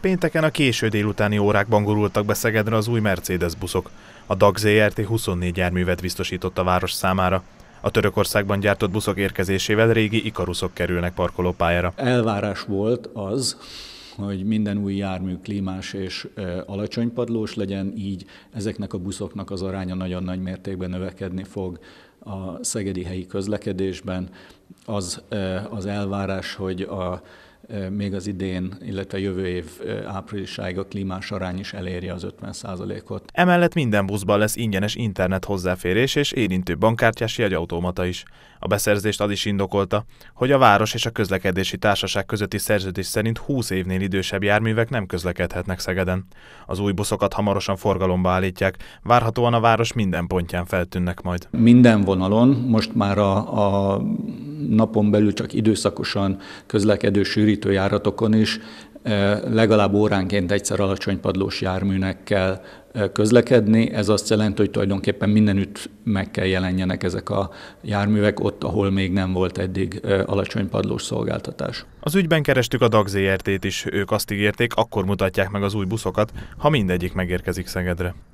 Pénteken a késő délutáni órákban gurultak be Szegedre az új Mercedes buszok. A DAG ZRT 24 járművet biztosított a város számára. A Törökországban gyártott buszok érkezésével régi ikaruszok kerülnek parkolópályára. Elvárás volt az, hogy minden új jármű klímás és alacsony padlós legyen, így ezeknek a buszoknak az aránya nagyon nagy mértékben növekedni fog a szegedi helyi közlekedésben, az eh, az elvárás, hogy a, eh, még az idén, illetve a jövő év eh, áprilisáig a klímás arány is elérje az 50%-ot. Emellett minden buszban lesz ingyenes internet hozzáférés és érintő bankkártyás jegyautomata is. A beszerzést az is indokolta, hogy a város és a közlekedési társaság közötti szerződés szerint 20 évnél idősebb járművek nem közlekedhetnek Szegeden. Az új buszokat hamarosan forgalomba állítják, várhatóan a város minden pontján feltűnnek majd. Minden vonalon, most már a, a napon belül csak időszakosan közlekedő sűrítőjáratokon is eh, legalább óránként egyszer alacsony padlós járműnek kell eh, közlekedni. Ez azt jelenti, hogy tulajdonképpen mindenütt meg kell jelenjenek ezek a járművek, ott, ahol még nem volt eddig eh, alacsony padlós szolgáltatás. Az ügyben kerestük a DAG t is, ők azt ígérték, akkor mutatják meg az új buszokat, ha mindegyik megérkezik Szegedre.